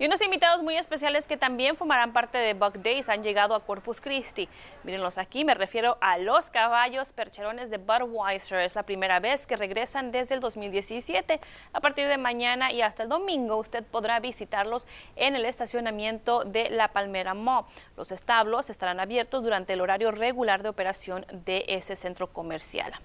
Y unos invitados muy especiales que también formarán parte de Buck Days han llegado a Corpus Christi. Mírenlos aquí, me refiero a los caballos percherones de Budweiser. Es la primera vez que regresan desde el 2017. A partir de mañana y hasta el domingo usted podrá visitarlos en el estacionamiento de La Palmera Mo. Los establos estarán abiertos durante el horario regular de operación de ese centro comercial.